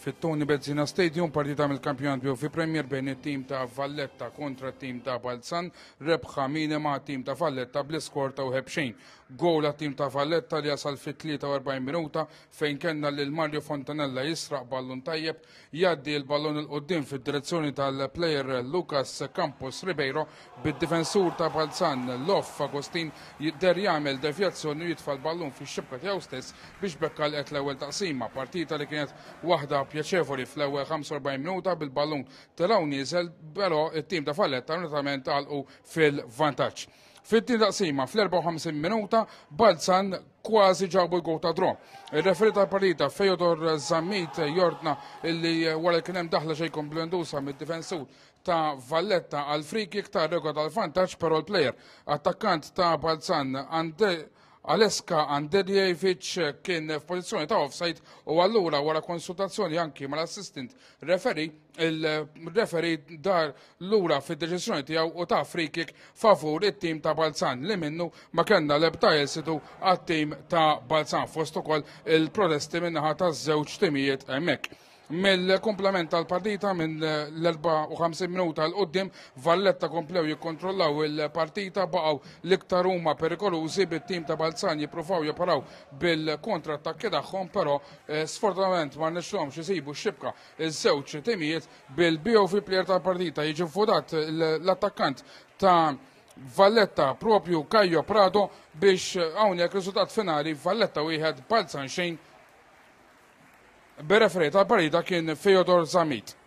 fit-Toni Bezzina Stadium partita mill kampjonat bjew fi Premier bejn it-tim ta' Valletta kontra t-tim ta' Balzan, rebħa minima tim ta' Valletta bl-iskor ta' uħebxejn. Gowl tim ta' Valletta li jasal fit 43 minuta fejn kellna lil Mario Fontanella jisraq ballun tajjeb, jaddi l-ballun il-qoddim fid-direzzjoni tal-plejer Lucas Campos Ribeiro bid-difensur ta' Balzan Loff Agostin jidder jagħmel devjazzjoni jitfa' l-ballun fix-xibka tiegħu stess biex bekkal qed l-ewwel taqsima. Partita li kienet waħda pjaċevoli fl-ewwel 45 minuta bil-ballun telaw nizel, pero il tim ta' Valletta unitament għalqu fil-vantaġġ. Fit-tin daqsima, fl-54 minuta Balzan kważi ġabu l ta' dro. Il-referi ta' partita Fejodor Zammit jordna illi wara kien hemm daħla xejn komplendusa mid-difensur ta' Valletta għal friki ktar ta' regola tal-vantaġġ pero l-plejer attakkant ta' Balzan għande Aleska Andedjevic eh, kien f'pożizzjoni ta' offsajt u allura wara konsultazzjoni anki mal-assistant referi il-referi dar lura fid-deċiżjoni tiegħu u ta' frikik favur it-tim ta' Balzan li minnu ma kellna lebta jessitu għat-tim ta' Balzan fost ukoll il-protesti minnaħa ta' żewġ timijiet hemmhekk mill-komplement tal-partita minn l-54 minuta l-qoddim Valletta komplew jikkontrollaw il-partita baqaw l-iktar huma perikolużi bit-tim ta' Balzan jippruvaw jiparaw bil-kontrattakki tagħhom però eh, sfortunatament ma nixlhomx isibu x-xibka iż-żewġ timijiet bil fi plejer tal-partita jiġi fudat l-attakkant ta' Valletta propju Kajjo Prado biex hawnhekk riżultat finali Valletta wieħed Balzan xejn Bereferi tal-Parida kien Feodor Zamit.